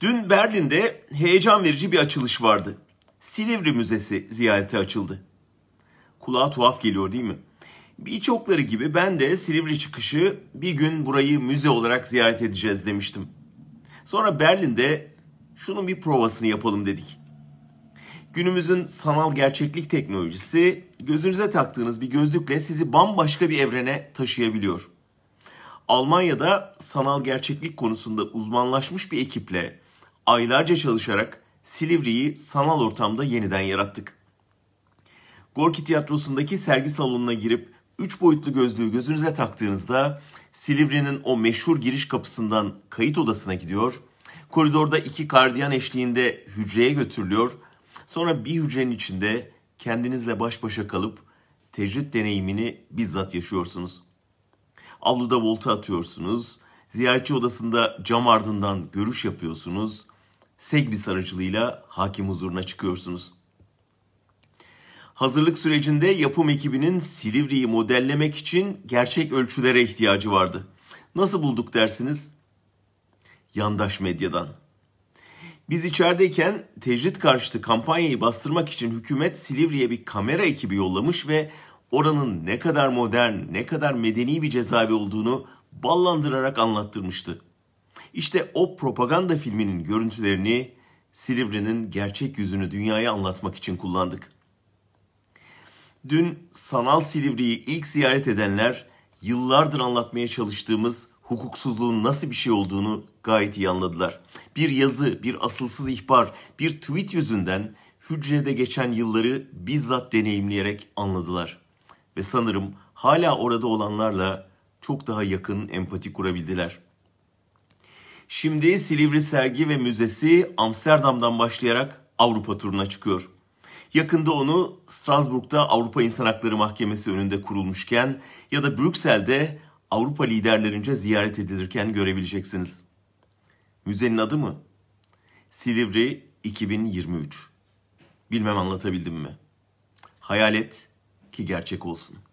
Dün Berlin'de heyecan verici bir açılış vardı. Silivri Müzesi ziyarete açıldı. Kulağa tuhaf geliyor değil mi? Birçokları gibi ben de Silivri çıkışı bir gün burayı müze olarak ziyaret edeceğiz demiştim. Sonra Berlin'de şunun bir provasını yapalım dedik. Günümüzün sanal gerçeklik teknolojisi gözünüze taktığınız bir gözlükle sizi bambaşka bir evrene taşıyabiliyor. Almanya'da sanal gerçeklik konusunda uzmanlaşmış bir ekiple aylarca çalışarak Silivri'yi sanal ortamda yeniden yarattık. Gorki Tiyatrosu'ndaki sergi salonuna girip üç boyutlu gözlüğü gözünüze taktığınızda Silivri'nin o meşhur giriş kapısından kayıt odasına gidiyor. Koridorda iki kardiyan eşliğinde hücreye götürülüyor. Sonra bir hücrenin içinde kendinizle baş başa kalıp tecrit deneyimini bizzat yaşıyorsunuz. Avluda volta atıyorsunuz. Ziyaretçi odasında cam ardından görüş yapıyorsunuz. Segbi aracılığıyla hakim huzuruna çıkıyorsunuz. Hazırlık sürecinde yapım ekibinin Silivri'yi modellemek için gerçek ölçülere ihtiyacı vardı. Nasıl bulduk dersiniz? Yandaş medyadan. Biz içerideyken tecrit karşıtı kampanyayı bastırmak için hükümet Silivri'ye bir kamera ekibi yollamış ve oranın ne kadar modern, ne kadar medeni bir cezaevi olduğunu ballandırarak anlattırmıştı. İşte o propaganda filminin görüntülerini Silivri'nin gerçek yüzünü dünyaya anlatmak için kullandık. Dün sanal Silivri'yi ilk ziyaret edenler yıllardır anlatmaya çalıştığımız hukuksuzluğun nasıl bir şey olduğunu gayet iyi anladılar. Bir yazı, bir asılsız ihbar, bir tweet yüzünden hücrede geçen yılları bizzat deneyimleyerek anladılar. Ve sanırım hala orada olanlarla çok daha yakın empati kurabildiler.'' Şimdi Silivri Sergi ve Müzesi Amsterdam'dan başlayarak Avrupa turuna çıkıyor. Yakında onu Strasbourg'da Avrupa İnsan Hakları Mahkemesi önünde kurulmuşken ya da Brüksel'de Avrupa liderlerince ziyaret edilirken görebileceksiniz. Müzenin adı mı? Silivri 2023. Bilmem anlatabildim mi? Hayal et ki gerçek olsun.